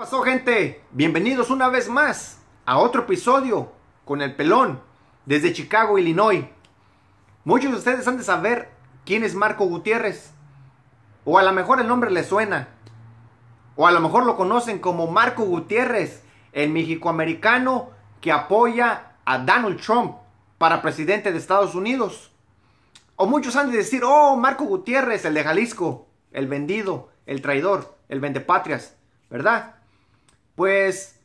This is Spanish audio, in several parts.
pasó gente? Bienvenidos una vez más a otro episodio con el pelón desde Chicago, Illinois. Muchos de ustedes han de saber quién es Marco Gutiérrez. O a lo mejor el nombre les suena. O a lo mejor lo conocen como Marco Gutiérrez, el mexicoamericano que apoya a Donald Trump para presidente de Estados Unidos. O muchos han de decir, oh, Marco Gutiérrez, el de Jalisco, el vendido, el traidor, el vendepatrias, ¿verdad? Pues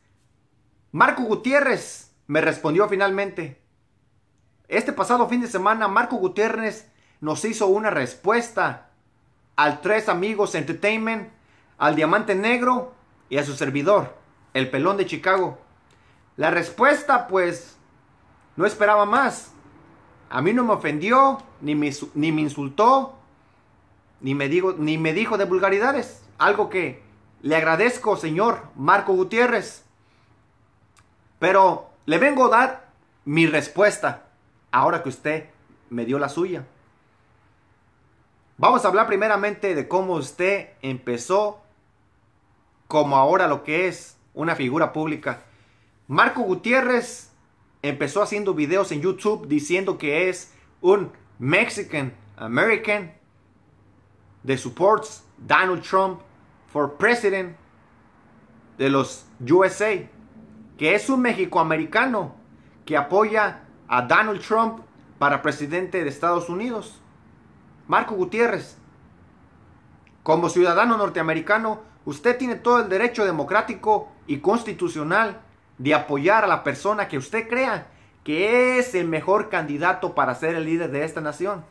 Marco Gutiérrez me respondió finalmente. Este pasado fin de semana Marco Gutiérrez nos hizo una respuesta al Tres Amigos Entertainment, al Diamante Negro y a su servidor, el Pelón de Chicago. La respuesta pues no esperaba más. A mí no me ofendió, ni me, insultó, ni me, ni me dijo de vulgaridades. Algo que le agradezco, señor Marco Gutiérrez. Pero le vengo a dar mi respuesta ahora que usted me dio la suya. Vamos a hablar primeramente de cómo usted empezó como ahora lo que es una figura pública. Marco Gutiérrez empezó haciendo videos en YouTube diciendo que es un Mexican American de supports Donald Trump for President de los USA, que es un americano que apoya a Donald Trump para presidente de Estados Unidos. Marco Gutiérrez, como ciudadano norteamericano, usted tiene todo el derecho democrático y constitucional de apoyar a la persona que usted crea que es el mejor candidato para ser el líder de esta nación.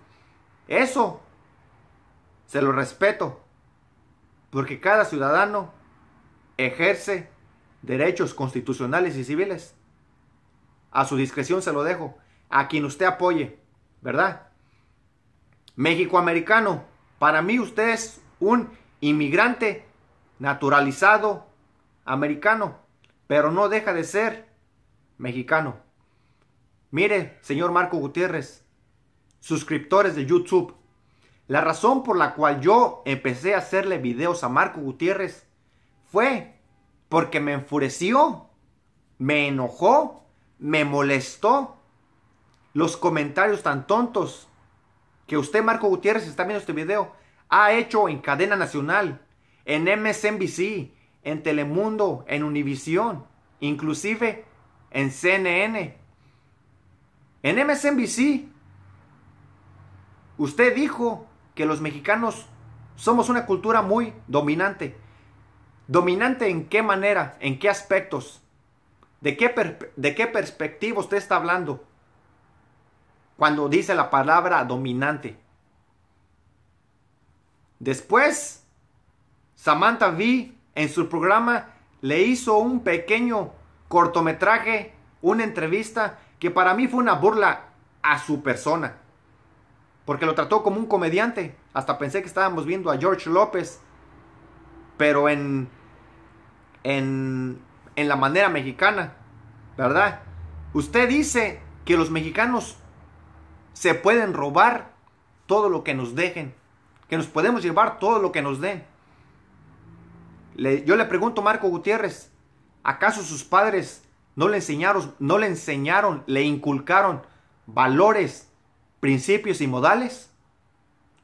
Eso se lo respeto porque cada ciudadano ejerce derechos constitucionales y civiles. A su discreción se lo dejo, a quien usted apoye, ¿verdad? México americano, para mí usted es un inmigrante naturalizado americano, pero no deja de ser mexicano. Mire, señor Marco Gutiérrez, suscriptores de YouTube, la razón por la cual yo empecé a hacerle videos a Marco Gutiérrez fue porque me enfureció, me enojó, me molestó los comentarios tan tontos que usted, Marco Gutiérrez, está viendo este video, ha hecho en cadena nacional, en MSNBC, en Telemundo, en Univisión, inclusive en CNN. En MSNBC, usted dijo que los mexicanos somos una cultura muy dominante. ¿Dominante en qué manera? ¿En qué aspectos? ¿De qué, de qué perspectiva usted está hablando? Cuando dice la palabra dominante. Después, Samantha V en su programa le hizo un pequeño cortometraje, una entrevista que para mí fue una burla a su persona porque lo trató como un comediante. Hasta pensé que estábamos viendo a George López, pero en, en, en la manera mexicana, ¿verdad? Usted dice que los mexicanos se pueden robar todo lo que nos dejen, que nos podemos llevar todo lo que nos den. yo le pregunto a Marco Gutiérrez, ¿acaso sus padres no le enseñaron, no le enseñaron, le inculcaron valores principios y modales?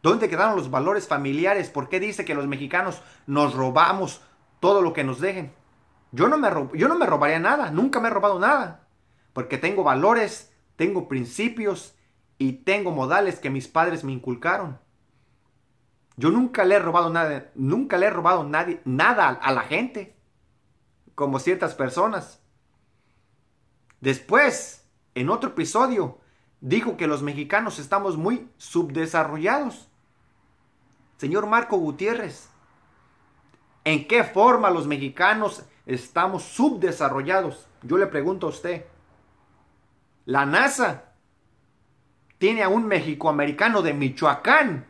¿Dónde quedaron los valores familiares? ¿Por qué dice que los mexicanos nos robamos todo lo que nos dejen? Yo no me, yo no me robaría nada, nunca me he robado nada, porque tengo valores, tengo principios y tengo modales que mis padres me inculcaron. Yo nunca le he robado nada, nunca le he robado nada a la gente, como ciertas personas. Después, en otro episodio, dijo que los mexicanos estamos muy subdesarrollados. Señor Marco Gutiérrez, ¿en qué forma los mexicanos estamos subdesarrollados? Yo le pregunto a usted. La NASA tiene a un mexicoamericano de Michoacán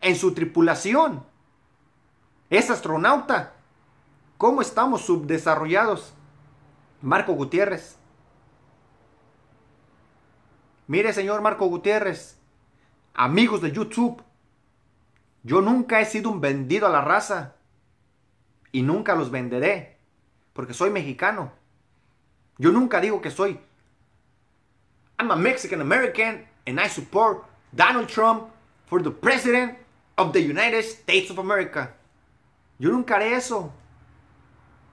en su tripulación. Es astronauta. ¿Cómo estamos subdesarrollados? Marco Gutiérrez. Mire, señor Marco Gutiérrez, amigos de YouTube, yo nunca he sido un vendido a la raza y nunca los venderé porque soy mexicano. Yo nunca digo que soy. I'm a Mexican American and I support Donald Trump for the president of the United States of America. Yo nunca haré eso.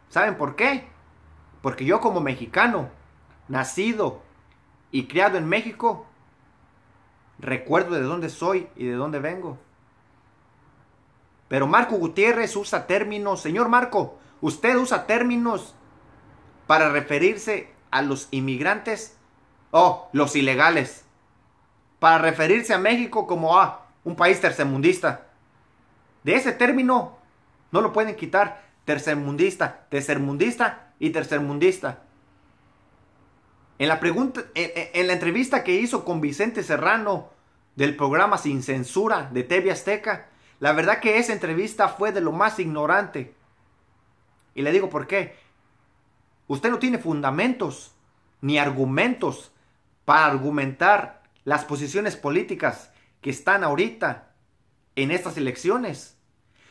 ¿Saben por qué? Porque yo como mexicano, nacido y criado en México, recuerdo de dónde soy y de dónde vengo. Pero Marco Gutiérrez usa términos, señor Marco, usted usa términos para referirse a los inmigrantes o oh, los ilegales, para referirse a México como a ah, un país tercermundista. De ese término no lo pueden quitar, tercermundista, tercermundista y tercermundista. En la, pregunta, en la entrevista que hizo con Vicente Serrano del programa Sin Censura de TV Azteca, la verdad que esa entrevista fue de lo más ignorante. Y le digo por qué. Usted no tiene fundamentos ni argumentos para argumentar las posiciones políticas que están ahorita en estas elecciones.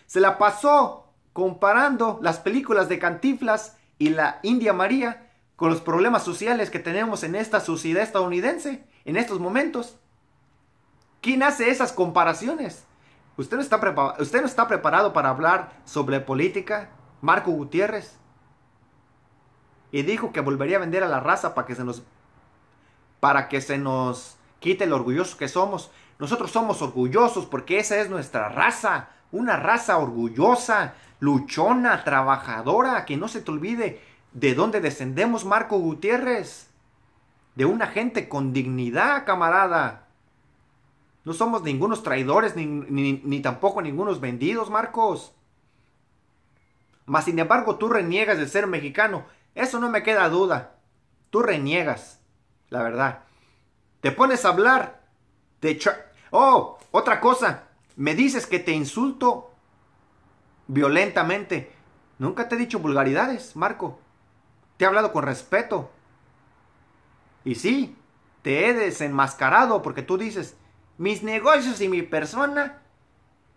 Se la pasó comparando las películas de Cantiflas y la India María con los problemas sociales que tenemos en esta sociedad estadounidense en estos momentos. ¿Quién hace esas comparaciones? ¿Usted no está, preparado, usted no está preparado para hablar sobre política? Marco Gutiérrez. Y dijo que volvería a vender a la raza para que se nos, para que se nos quite el orgulloso que somos. Nosotros somos orgullosos porque esa es nuestra raza. Una raza orgullosa, luchona, trabajadora, que no se te olvide ¿De dónde descendemos, Marco Gutiérrez? De una gente con dignidad, camarada. No somos ningunos traidores, ni, tampoco ningunos vendidos, Marcos. Mas, sin embargo, tú reniegas de ser mexicano. Eso no me queda duda. Tú reniegas, la verdad. Te pones a hablar de... Oh, otra cosa. Me dices que te insulto violentamente. Nunca te he dicho vulgaridades, Marco. Te he hablado con respeto. Y sí, te he desenmascarado porque tú dices, mis negocios y mi persona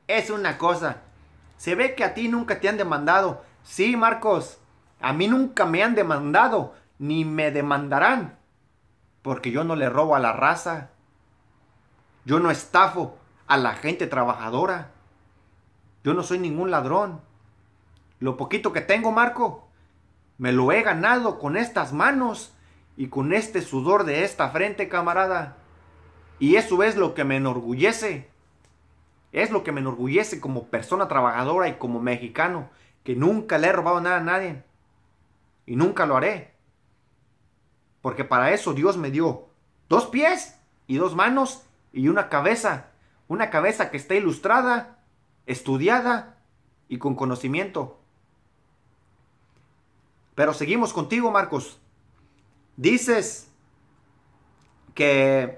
es una cosa. Se ve que a ti nunca te han demandado. Sí, Marcos, a mí nunca me han demandado, ni me demandarán. Porque yo no le robo a la raza. Yo no estafo a la gente trabajadora. Yo no soy ningún ladrón. Lo poquito que tengo, Marco, me lo he ganado con estas manos y con este sudor de esta frente, camarada. Y eso es lo que me enorgullece. Es lo que me enorgullece como persona trabajadora y como mexicano, que nunca le he robado nada a nadie. Y nunca lo haré. Porque para eso Dios me dio dos pies y dos manos y una cabeza. Una cabeza que está ilustrada, estudiada y con conocimiento. Pero seguimos contigo, Marcos. Dices que...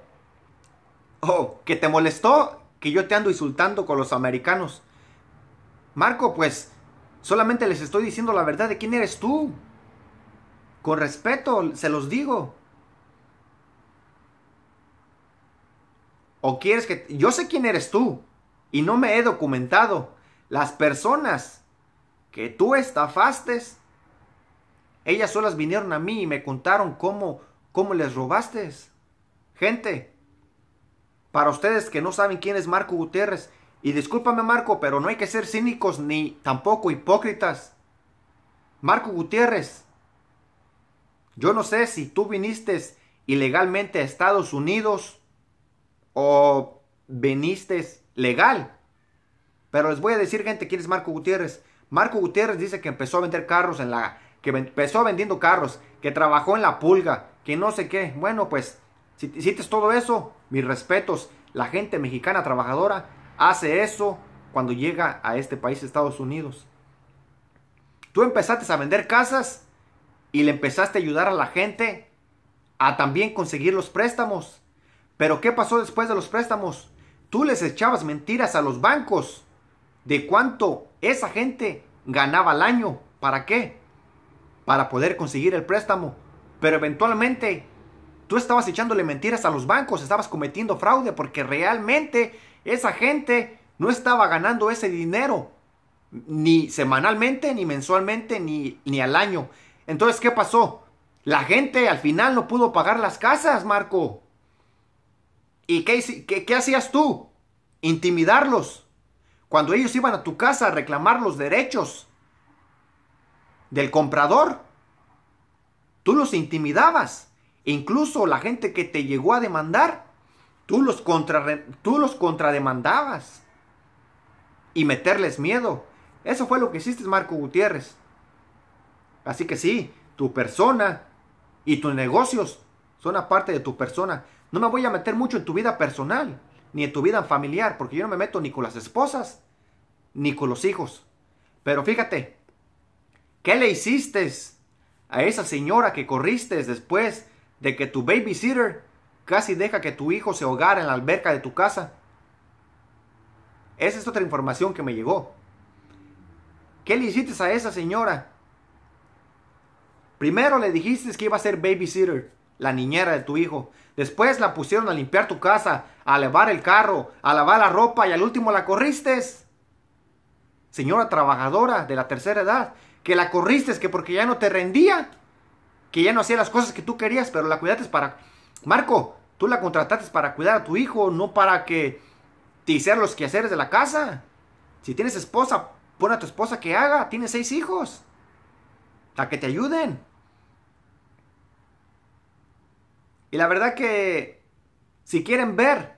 Oh, que te molestó que yo te ando insultando con los americanos. Marco, pues solamente les estoy diciendo la verdad de quién eres tú. Con respeto, se los digo. ¿O quieres que... Yo sé quién eres tú y no me he documentado. Las personas que tú estafaste ellas solas vinieron a mí y me contaron cómo, cómo les robaste. Gente, para ustedes que no saben quién es Marco Gutiérrez, y discúlpame Marco, pero no hay que ser cínicos ni tampoco hipócritas. Marco Gutiérrez, yo no sé si tú viniste ilegalmente a Estados Unidos o viniste legal. Pero les voy a decir, gente, quién es Marco Gutiérrez. Marco Gutiérrez dice que empezó a vender carros en la que empezó vendiendo carros, que trabajó en la pulga, que no sé qué. Bueno, pues, si hiciste todo eso, mis respetos. La gente mexicana trabajadora hace eso cuando llega a este país, Estados Unidos. Tú empezaste a vender casas y le empezaste a ayudar a la gente a también conseguir los préstamos. Pero ¿qué pasó después de los préstamos? Tú les echabas mentiras a los bancos de cuánto esa gente ganaba al año. ¿Para qué? para poder conseguir el préstamo. Pero eventualmente tú estabas echándole mentiras a los bancos, estabas cometiendo fraude porque realmente esa gente no estaba ganando ese dinero, ni semanalmente, ni mensualmente, ni, ni al año. Entonces, ¿qué pasó? La gente al final no pudo pagar las casas, Marco. ¿Y qué hacías tú? Intimidarlos. Cuando ellos iban a tu casa a reclamar los derechos del comprador. Tú los intimidabas. Incluso la gente que te llegó a demandar, tú los, contra, tú los contrademandabas. Y meterles miedo. Eso fue lo que hiciste, Marco Gutiérrez. Así que sí, tu persona y tus negocios son aparte de tu persona. No me voy a meter mucho en tu vida personal, ni en tu vida familiar, porque yo no me meto ni con las esposas, ni con los hijos. Pero fíjate, ¿Qué le hiciste a esa señora que corriste después de que tu babysitter casi deja que tu hijo se ahogara en la alberca de tu casa? Esa es otra información que me llegó. ¿Qué le hiciste a esa señora? Primero le dijiste que iba a ser babysitter, la niñera de tu hijo. Después la pusieron a limpiar tu casa, a lavar el carro, a lavar la ropa y al último la corriste. Señora trabajadora de la tercera edad, que la corriste, que porque ya no te rendía, que ya no hacía las cosas que tú querías, pero la cuidaste para... Marco, tú la contrataste para cuidar a tu hijo, no para que te hicieran los quehaceres de la casa. Si tienes esposa, pon a tu esposa que haga. Tienes seis hijos. Para que te ayuden. Y la verdad que si quieren ver,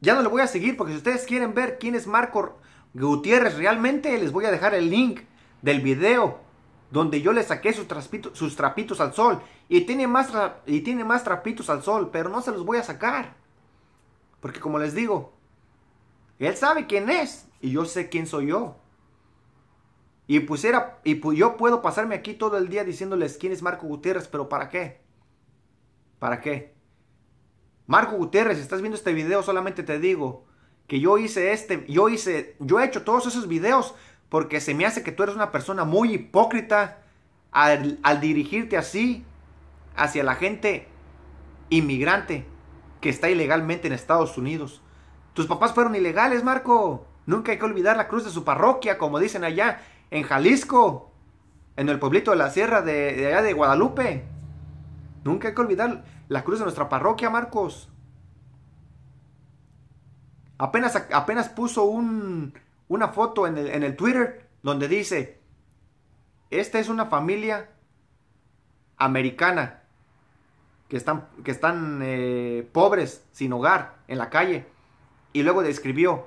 ya no le voy a seguir porque si ustedes quieren ver quién es Marco Gutiérrez realmente, les voy a dejar el link del video donde yo le saqué sus, sus trapitos al sol y tiene, más y tiene más trapitos al sol, pero no se los voy a sacar. Porque como les digo, él sabe quién es y yo sé quién soy yo. Y pues era. y pues yo puedo pasarme aquí todo el día diciéndoles quién es Marco Gutiérrez, pero ¿para qué? ¿Para qué? Marco Gutiérrez, si estás viendo este video, solamente te digo que yo hice este, yo hice, yo he hecho todos esos videos porque se me hace que tú eres una persona muy hipócrita al, dirigirte así hacia la gente inmigrante que está ilegalmente en Estados Unidos. Tus papás fueron ilegales, Marco. Nunca hay que olvidar la cruz de su parroquia, como dicen allá en Jalisco, en el pueblito de la sierra de, allá de Guadalupe. Nunca hay que olvidar la cruz de nuestra parroquia, Marcos. Apenas, apenas puso un una foto en el, Twitter donde dice, esta es una familia americana que están, que están eh, pobres, sin hogar, en la calle. Y luego describió,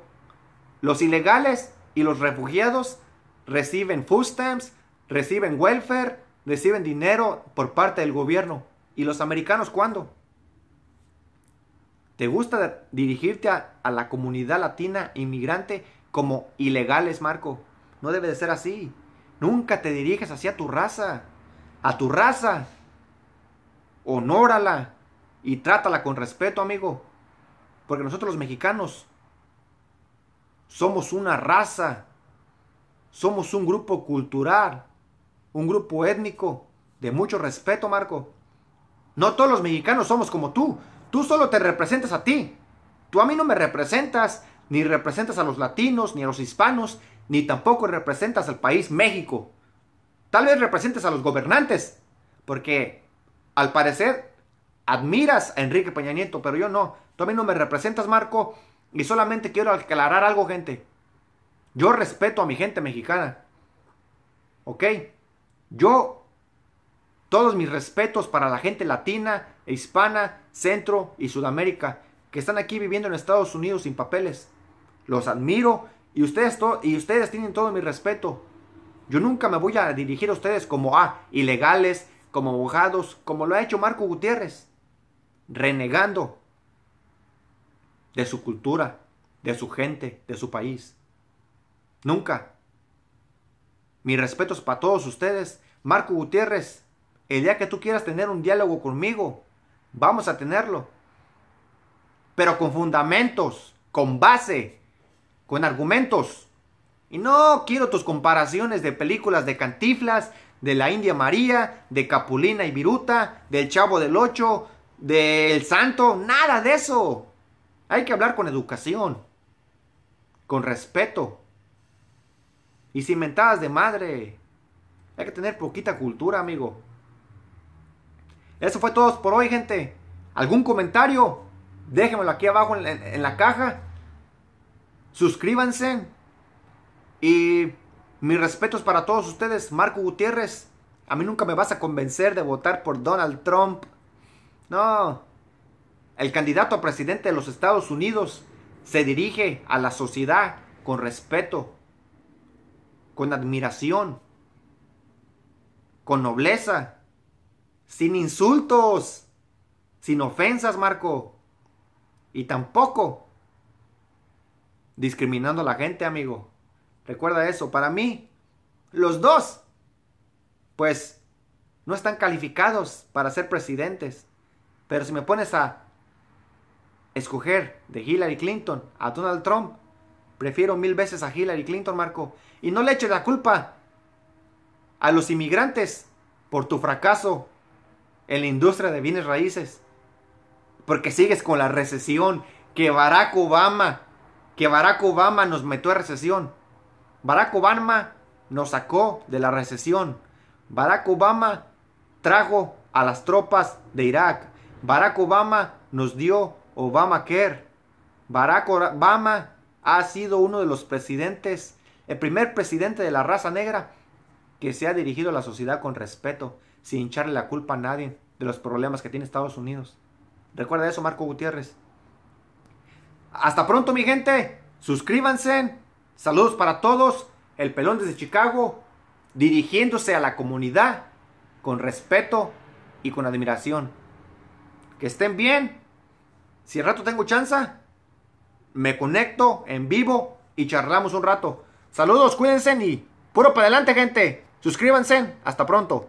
los ilegales y los refugiados reciben food stamps, reciben welfare, reciben dinero por parte del gobierno. ¿Y los americanos cuándo? ¿Te gusta dirigirte a, a la comunidad latina inmigrante como ilegales, Marco. No debe de ser así. Nunca te diriges hacia tu raza. A tu raza. Honórala y trátala con respeto, amigo. Porque nosotros los mexicanos somos una raza. Somos un grupo cultural, un grupo étnico de mucho respeto, Marco. No todos los mexicanos somos como tú. Tú solo te representas a ti. Tú a mí no me representas ni representas a los latinos, ni a los hispanos, ni tampoco representas al país México. Tal vez representes a los gobernantes, porque al parecer admiras a Enrique Peña Nieto, pero yo no. Tú a mí no me representas, Marco, y solamente quiero aclarar algo, gente. Yo respeto a mi gente mexicana. ¿Ok? Yo, todos mis respetos para la gente latina, hispana, centro y Sudamérica que están aquí viviendo en Estados Unidos sin papeles los admiro y ustedes, y ustedes tienen todo mi respeto. Yo nunca me voy a dirigir a ustedes como a ah, ilegales, como abogados, como lo ha hecho Marco Gutiérrez, renegando de su cultura, de su gente, de su país. Nunca. Mis respetos para todos ustedes. Marco Gutiérrez, el día que tú quieras tener un diálogo conmigo, vamos a tenerlo. Pero con fundamentos, con base, con argumentos. Y no quiero tus comparaciones de películas de Cantiflas, de la India María, de Capulina y Viruta, del Chavo del Ocho, del Santo, nada de eso. Hay que hablar con educación, con respeto. Y sin mentadas de madre. Hay que tener poquita cultura, amigo. Eso fue todo por hoy, gente. ¿Algún comentario? Déjenmelo aquí abajo en la caja suscríbanse. Y mis respetos para todos ustedes. Marco Gutiérrez, a mí nunca me vas a convencer de votar por Donald Trump. No. El candidato a presidente de los Estados Unidos se dirige a la sociedad con respeto, con admiración, con nobleza, sin insultos, sin ofensas, Marco. Y tampoco discriminando a la gente, amigo. Recuerda eso. Para mí, los dos, pues, no están calificados para ser presidentes. Pero si me pones a escoger de Hillary Clinton a Donald Trump, prefiero mil veces a Hillary Clinton, Marco. Y no le eches la culpa a los inmigrantes por tu fracaso en la industria de bienes raíces. Porque sigues con la recesión que Barack Obama que Barack Obama nos metió a recesión. Barack Obama nos sacó de la recesión. Barack Obama trajo a las tropas de Irak. Barack Obama nos dio Obamacare. Barack Obama ha sido uno de los presidentes, el primer presidente de la raza negra que se ha dirigido a la sociedad con respeto, sin echarle la culpa a nadie de los problemas que tiene Estados Unidos. Recuerda eso, Marco Gutiérrez. Hasta pronto, mi gente. Suscríbanse. Saludos para todos. El pelón desde Chicago, dirigiéndose a la comunidad con respeto y con admiración. Que estén bien. Si al rato tengo chance, me conecto en vivo y charlamos un rato. Saludos, cuídense y puro para adelante, gente. Suscríbanse. Hasta pronto.